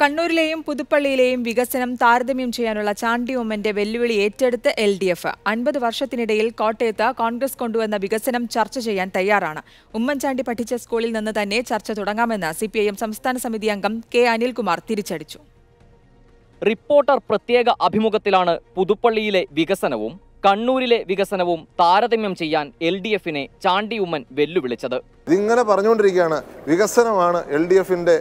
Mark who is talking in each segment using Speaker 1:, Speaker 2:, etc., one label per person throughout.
Speaker 1: കണ്ണൂരിലെയും പുതുപ്പള്ളിയിലെയും വികസനം താരതമ്യം ചെയ്യാനുള്ള ചാണ്ടി ഉമ്മന്റെ വെല്ലുവിളി ഏറ്റെടുത്ത് എൽ ഡി എഫ് അൻപത് വർഷത്തിനിടയിൽ കോട്ടയത്ത് കോൺഗ്രസ് കൊണ്ടുവന്ന വികസനം ചർച്ച ചെയ്യാൻ തയ്യാറാണ് ഉമ്മൻചാണ്ടി പഠിച്ച സ്കൂളിൽ നിന്ന് തന്നെ ചർച്ച തുടങ്ങാമെന്ന് സി സംസ്ഥാന സമിതി അംഗം കെ അനിൽകുമാർ
Speaker 2: തിരിച്ചടിച്ചു റിപ്പോർട്ടർ പ്രത്യേക അഭിമുഖത്തിലാണ് പുതുപ്പള്ളിയിലെ വികസനവും കണ്ണൂരിലെ വികസനവും താരതമ്യം ചെയ്യാൻ എൽ ഡി എഫിനെ ചാണ്ടി ഉമ്മൻ വെല്ലുവിളിച്ചത്
Speaker 3: ഇതിങ്ങനെ പറഞ്ഞുകൊണ്ടിരിക്കുകയാണ് വികസനമാണ് എൽ ഡി എഫിന്റെ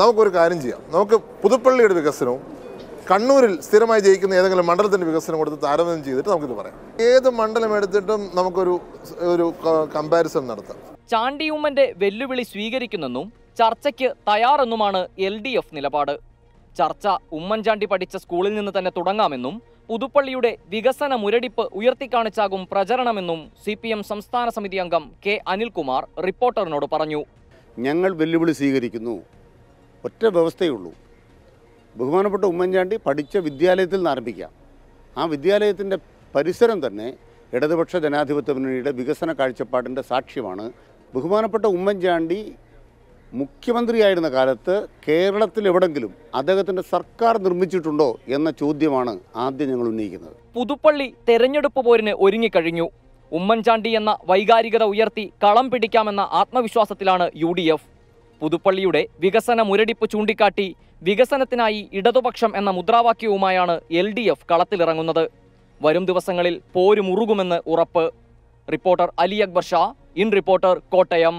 Speaker 3: നമുക്കൊരു കാര്യം ചെയ്യാം നമുക്ക് പുതുപ്പള്ളിയുടെ വികസനവും കണ്ണൂരിൽ സ്ഥിരമായി ജയിക്കുന്ന ഏതെങ്കിലും മണ്ഡലത്തിൻ്റെ വികസനം കൊടുത്ത് താരതമ്യം ചെയ്തിട്ട് നമുക്കിത് പറയാം ഏത് മണ്ഡലം എടുത്തിട്ടും നമുക്കൊരു ഒരു കമ്പാരിസൺ നടത്താം
Speaker 2: ചാണ്ടി ഉമ്മന്റെ വെല്ലുവിളി സ്വീകരിക്കുന്നെന്നും ചർച്ചയ്ക്ക് തയ്യാറെന്നുമാണ് എൽ ഡി എഫ് നിലപാട് ചർച്ച ഉമ്മൻചാണ്ടി പഠിച്ച സ്കൂളിൽ നിന്ന് തന്നെ തുടങ്ങാമെന്നും പുതുപ്പള്ളിയുടെ വികസന മുരടിപ്പ് ഉയർത്തിക്കാണിച്ചാകും പ്രചരണമെന്നും സി പി എം സംസ്ഥാന സമിതി അംഗം കെ
Speaker 4: അനിൽകുമാർ റിപ്പോർട്ടറിനോട് പറഞ്ഞു ഞങ്ങൾ വെല്ലുവിളി സ്വീകരിക്കുന്നു ഒറ്റ വ്യവസ്ഥയേ ഉള്ളൂ ബഹുമാനപ്പെട്ട ഉമ്മൻചാണ്ടി പഠിച്ച വിദ്യാലയത്തിൽ നിന്ന് ആരംഭിക്കാം ആ വിദ്യാലയത്തിൻ്റെ പരിസരം തന്നെ ഇടതുപക്ഷ ജനാധിപത്യ മുന്നണിയുടെ വികസന കാഴ്ചപ്പാടിൻ്റെ സാക്ഷ്യമാണ് ബഹുമാനപ്പെട്ട ഉമ്മൻചാണ്ടി മുഖ്യമന്ത്രിയായിരുന്ന കാലത്ത് കേരളത്തിൽ എവിടെങ്കിലും അദ്ദേഹത്തിൻ്റെ സർക്കാർ നിർമ്മിച്ചിട്ടുണ്ടോ എന്ന ചോദ്യമാണ് ആദ്യം ഞങ്ങൾ ഉന്നയിക്കുന്നത്
Speaker 2: പുതുപ്പള്ളി തെരഞ്ഞെടുപ്പ് പോരിന് ഒരുങ്ങിക്കഴിഞ്ഞു ഉമ്മൻചാണ്ടി എന്ന വൈകാരികത ഉയർത്തി കളം പിടിക്കാമെന്ന ആത്മവിശ്വാസത്തിലാണ് യു പുതുപ്പള്ളിയുടെ വികസന മുരടിപ്പ് ചൂണ്ടിക്കാട്ടി വികസനത്തിനായി ഇടതുപക്ഷം എന്ന മുദ്രാവാക്യവുമായാണ് എൽ ഡി എഫ് കളത്തിലിറങ്ങുന്നത് വരും ദിവസങ്ങളിൽ പോരുമുറുകുമെന്ന് ഉറപ്പ് reporter Ali Akbar Shahin reporter Kottayam